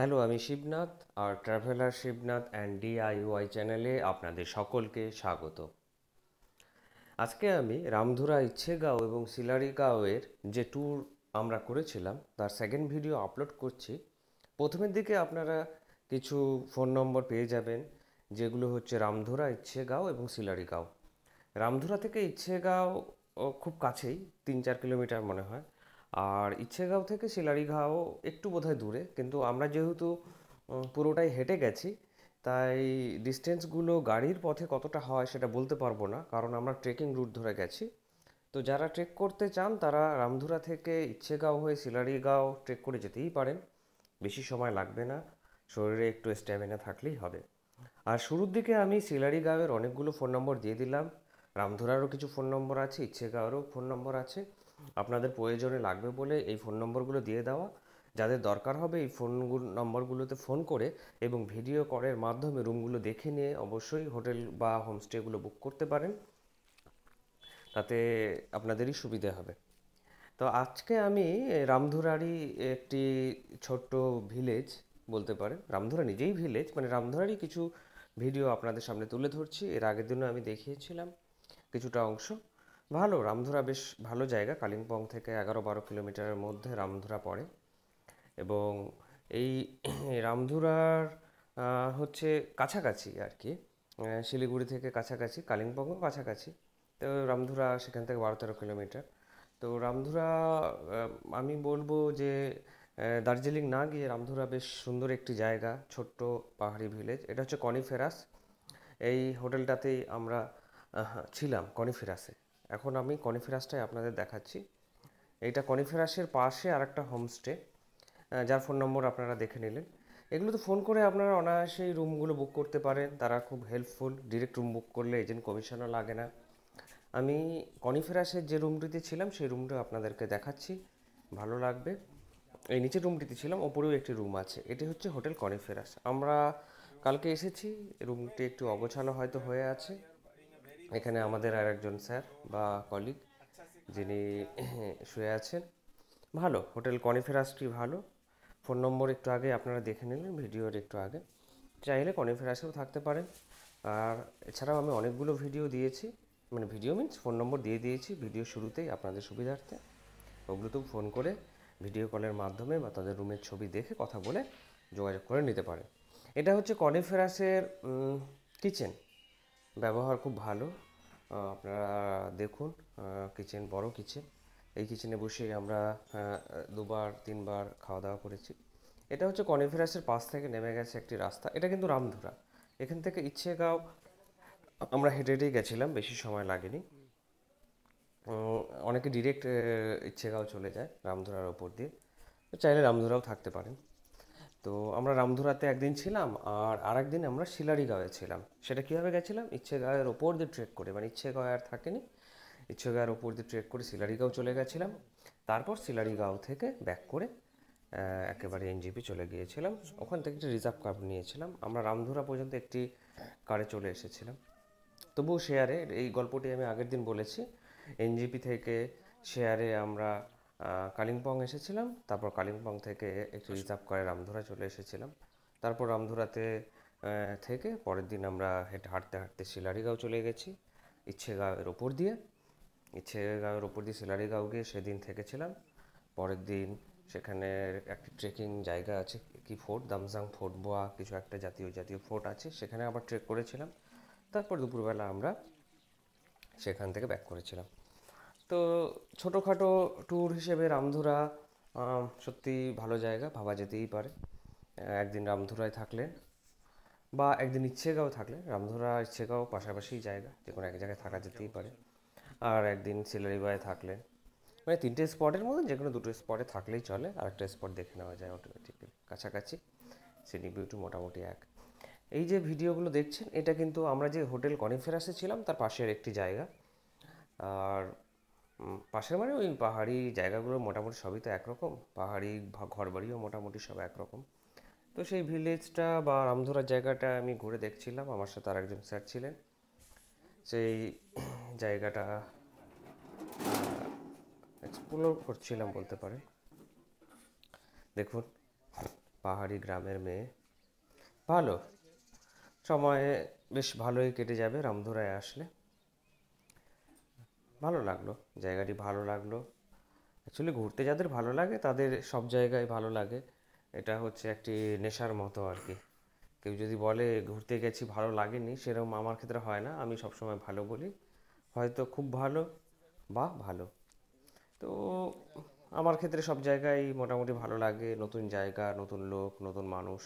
Hello আমি শিবনাথ আর traveller Shibnath and DIY চ্যানেলে আপনাদের সকলকে স্বাগত আজকে আমি রামধুরা ইচ্ছেগাঁও এবং সিলারিগাঁওয়ের যে ট্যুর আমরা করেছিলাম তার সেকেন্ড ভিডিও আপলোড করছি প্রথমের দিকে আপনারা কিছু ফোন নম্বর পেয়ে যাবেন যেগুলো হচ্ছে রামধুরা ইচ্ছেগাঁও এবং সিলারিগাঁও রামধুরা থেকে ইচ্ছেগাঁও খুব কাছেই তিন চার কিলোমিটার মনে হয় আর ইচ্ছেগাঁও থেকে শিলারিঘাও একটু বোধহয় দূরে কিন্তু আমরা যেহেতু পুরোটাই হেঁটে গেছি তাই ডিস্টেন্সগুলো গাড়ির পথে কতটা হয় সেটা বলতে পারবো না কারণ আমরা ট্রেকিং রুট ধরে গেছি তো যারা ট্রেক করতে চান তারা রামধুরা থেকে ইচ্ছেগাঁও হয়ে শিলারিগাঁও ট্রেক করে যেতেই পারেন বেশি সময় লাগবে না শরীরে একটু স্ট্যামিনা থাকলেই হবে আর শুরুর দিকে আমি শিলারিগাঁওয়ের অনেকগুলো ফোন নম্বর দিয়ে দিলাম রামধুরারও কিছু ফোন নম্বর আছে ইচ্ছেগাঁওয়েরও ফোন নম্বর আছে আপনাদের প্রয়োজনে লাগবে বলে এই ফোন নম্বরগুলো দিয়ে দেওয়া যাদের দরকার হবে এই ফোন নম্বরগুলোতে ফোন করে এবং ভিডিও কলের মাধ্যমে রুমগুলো দেখে নিয়ে অবশ্যই হোটেল বা হোমস্টেগুলো বুক করতে পারেন তাতে আপনাদেরই সুবিধে হবে তো আজকে আমি রামধুরারই একটি ছোট্ট ভিলেজ বলতে পারেন রামধুরা নিজেই ভিলেজ মানে রামধুরারই কিছু ভিডিও আপনাদের সামনে তুলে ধরছি এর আগের দিনও আমি দেখিয়েছিলাম কিছুটা অংশ ভালো রামধুরা বেশ ভালো জায়গা কালিম্পং থেকে এগারো বারো কিলোমিটারের মধ্যে রামধুরা পড়ে এবং এই রামধুরার হচ্ছে কাছাকাছি আর কি শিলিগুড়ি থেকে কাছাকাছি কালিম্পংও কাছাকাছি তো রামধুরা সেখান থেকে বারো তেরো কিলোমিটার তো রামধুরা আমি বলবো যে দার্জিলিং না গিয়ে রামধুরা বেশ সুন্দর একটি জায়গা ছোট্ট পাহাড়ি ভিলেজ এটা হচ্ছে কনিফেরাস এই হোটেলটাতেই আমরা ছিলাম কনিফেরাসে এখন আমি কনিফেরাসটাই আপনাদের দেখাচ্ছি এইটা কনিফেরাসের পাশে আর একটা হোমস্টে যার ফোন নম্বর আপনারা দেখে নিলেন এগুলো তো ফোন করে আপনারা অনায়াসেই রুমগুলো বুক করতে পারেন তারা খুব হেল্পফুল ডিরেক্ট রুম বুক করলে এজেন্ট কমিশনও লাগে না আমি কনিফেরাসের যে রুমটিতে ছিলাম সেই রুমটা আপনাদেরকে দেখাচ্ছি ভালো লাগবে এই নিচের রুমটিতে ছিলাম ওপরেও একটি রুম আছে এটি হচ্ছে হোটেল কনিফেরাস আমরা কালকে এসেছি রুমটি একটু অগোছালো হয়তো হয়ে আছে এখানে আমাদের আর একজন স্যার বা কলিগ যিনি শুয়ে আছেন ভালো হোটেল কনিফেরাসটি ভালো ফোন নম্বর একটু আগে আপনারা দেখে নিলেন ভিডিওর একটু আগে চাইলে কনিফেরাসেও থাকতে পারেন আর এছাড়াও আমি অনেকগুলো ভিডিও দিয়েছি মানে ভিডিও মিনস ফোন নম্বর দিয়ে দিয়েছি ভিডিও শুরুতেই আপনাদের সুবিধার্থে ওগুলো তো ফোন করে ভিডিও কলের মাধ্যমে বা তাদের রুমের ছবি দেখে কথা বলে যোগাযোগ করে নিতে পারে এটা হচ্ছে কনিফেরাসের কিচেন ব্যবহার খুব ভালো আপনারা দেখুন কিচেন বড় কিচেন এই কিচেনে বসে আমরা দুবার তিনবার খাওয়া দাওয়া করেছি এটা হচ্ছে কনিফেরাসের পাশ থেকে নেমে গেছে একটি রাস্তা এটা কিন্তু রামধুরা এখান থেকে ইচ্ছেগাঁও আমরা হেঁটে হেঁটেই গেছিলাম বেশি সময় লাগেনি অনেকে ডিরেক্ট ইচ্ছেগাঁও চলে যায় রামধুরার ওপর দিয়ে চাইলে রামধুরাও থাকতে পারেন তো আমরা রামধুরাতে একদিন ছিলাম আর আরেকদিন আমরা শিলারিগাঁওয়ে ছিলাম সেটা কীভাবে গেছিলাম ইচ্ছেগাঁয়ের ওপর দিয়ে ট্রেক করে মানে ইচ্ছেগাঁয় আর থাকেনি ইচ্ছেগাঁয়ের ওপর দিয়ে ট্রেক করে শিলারিগাঁও চলে গেছিলাম তারপর শিলারিগাঁও থেকে ব্যাক করে একেবারে এনজিপি চলে গিয়েছিলাম ওখান থেকে একটি রিজার্ভ কার নিয়েছিলাম আমরা রামধুরা পর্যন্ত একটি কারে চলে এসেছিলাম তবুও শেয়ারে এই গল্পটি আমি আগের দিন বলেছি এনজিপি থেকে শেয়ারে আমরা কালিম্পং এসেছিলাম তারপর কালিম্পং থেকে একটু আচ্ছা। রিজার্ভ করে রামধুরা চলে এসেছিলাম তারপর রামধুরাতে থেকে পরের দিন আমরা হেঁটে হাঁটতে হাঁটতে শিলারিগাঁও চলে গেছি ইচ্ছে গাঁয়ের ওপর দিয়ে ইচ্ছে গাঁয়ের ওপর দিয়ে শিলারিগাঁও গিয়ে সেদিন থেকেছিলাম পরের দিন সেখানে একটি ট্রেকিং জায়গা আছে কি ফোর্ট দামজাং ফোর্ট বোয়া কিছু একটা জাতীয় জাতীয় ফোর্ট আছে সেখানে আবার ট্রেক করেছিলাম তারপর দুপুরবেলা আমরা সেখান থেকে ব্যাক করেছিলাম তো ছোটোখাটো ট্যুর হিসেবে রামধুরা সত্যি ভালো জায়গা ভাবা যেতেই পারে একদিন রামধুরায় থাকলে বা একদিন ইচ্ছেগাঁও থাকলে রামধুরা ইচ্ছেগাঁও পাশাপাশি জায়গা যে কোনো এক জায়গায় থাকা যেতেই পারে আর একদিন সিলারিবায় থাকলে মানে তিনটে স্পটের মধ্যে যে কোনো দুটো স্পটে থাকলেই চলে আর একটা স্পট দেখে নেওয়া যায় অটোমেটিক্যালি কাছাকাছি সিটি বিউটি মোটামুটি এক এই যে ভিডিওগুলো দেখছেন এটা কিন্তু আমরা যে হোটেল কনিফেরাসে ছিলাম তার পাশের একটি জায়গা আর পাশের বাড়ি ওই পাহাড়ি জায়গাগুলো মোটামুটি সবই তো একরকম পাহাড়ি ঘরবাড়িও মোটামুটি সব একরকম তো সেই ভিলেজটা বা রামধুরার জায়গাটা আমি ঘুরে দেখছিলাম আমার সাথে আর একজন স্যার ছিলেন সেই জায়গাটা এক্সপ্লোর করছিলাম বলতে পারে দেখুন পাহাড়ি গ্রামের মেয়ে ভালো সময়ে বেশ ভালোই কেটে যাবে রামধুরায় আসলে ভালো লাগলো জায়গাটি ভালো লাগলো অ্যাকচুয়ালি ঘুরতে যাদের ভালো লাগে তাদের সব জায়গায় ভালো লাগে এটা হচ্ছে একটি নেশার মতো আর কি কেউ যদি বলে ঘুরতে গেছি ভালো লাগেনি সেরকম আমার ক্ষেত্রে হয় না আমি সবসময় ভালো বলি হয়তো খুব ভালো বা ভালো তো আমার ক্ষেত্রে সব জায়গায় মোটামুটি ভালো লাগে নতুন জায়গা নতুন লোক নতুন মানুষ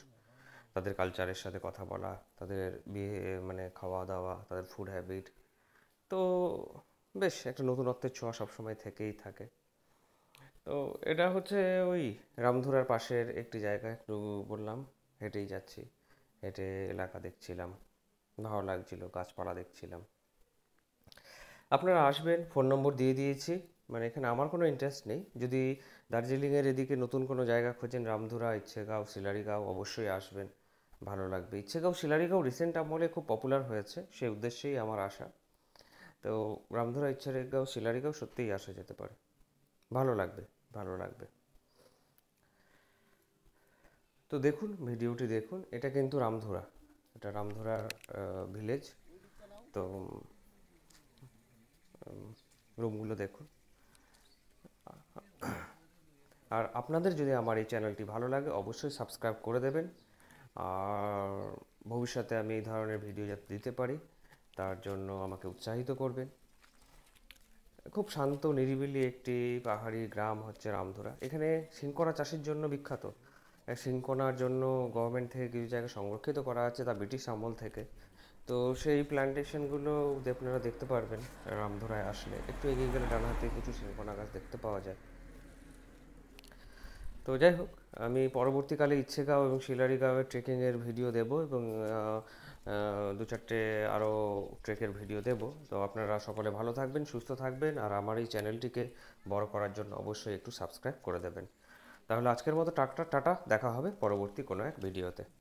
তাদের কালচারের সাথে কথা বলা তাদের বিয়ে মানে খাওয়া দাওয়া তাদের ফুড হ্যাবিট তো বেশ একটা নতুনত্বের ছোঁয়া সবসময় থেকেই থাকে তো এটা হচ্ছে ওই রামধুরার পাশের একটি জায়গা একটু বললাম হেঁটেই যাচ্ছি হেঁটে এলাকা দেখছিলাম ভালো লাগছিল গাছপালা দেখছিলাম আপনারা আসবেন ফোন নম্বর দিয়ে দিয়েছি মানে এখানে আমার কোনো ইন্টারেস্ট নেই যদি দার্জিলিংয়ের এদিকে নতুন কোনো জায়গা খোঁজেন রামধুরা ইচ্ছেগাঁও শিলারিগাঁও অবশ্যই আসবেন ভালো লাগবে ইচ্ছেগাঁও শিলারিগাঁও রিসেন্ট আমলে খুব পপুলার হয়েছে সেই উদ্দেশ্যেই আমার আশা তো রামধরা ইচ্ছারেগাঁও শিলারিগাঁও সত্যিই আসা যেতে পারে ভালো লাগবে ভালো লাগবে তো দেখুন ভিডিওটি দেখুন এটা কিন্তু রামধরা এটা রামধরা ভিলেজ তো রুমগুলো দেখুন আর আপনাদের যদি আমার এই চ্যানেলটি ভালো লাগে অবশ্যই সাবস্ক্রাইব করে দেবেন আর ভবিষ্যতে আমি এই ধরনের ভিডিও যাতে দিতে পারি তার জন্য আমাকে উৎসাহিত করবেন খুব শান্ত নিরিবিলি একটি পাহাড়ি গ্রাম হচ্ছে রামধুরা এখানে সিঙ্কোনা চাষের জন্য বিখ্যাত সিঙ্কোনার জন্য গভর্নমেন্ট থেকে কিছু জায়গা সংরক্ষিত করা আছে তা ব্রিটিশ আমল থেকে তো সেই প্ল্যান্টেশনগুলো আপনারা দেখতে পারবেন রামধুরায় আসলে একটু এগিয়ে গেলে ডান হাতে কিছু সিঙ্কোনা গাছ দেখতে পাওয়া যায় তো যাই হোক আমি পরবর্তীকালে ইচ্ছেগাঁও এবং শিলারিগাঁওয়ের ট্রেকিংয়ের ভিডিও দেব এবং দু চারটে আরও ট্রেকের ভিডিও দেব তো আপনারা সকলে ভালো থাকবেন সুস্থ থাকবেন আর আমার এই চ্যানেলটিকে বড় করার জন্য অবশ্যই একটু সাবস্ক্রাইব করে দেবেন তাহলে আজকের মতো টাকটা টাটা দেখা হবে পরবর্তী কোনো এক ভিডিওতে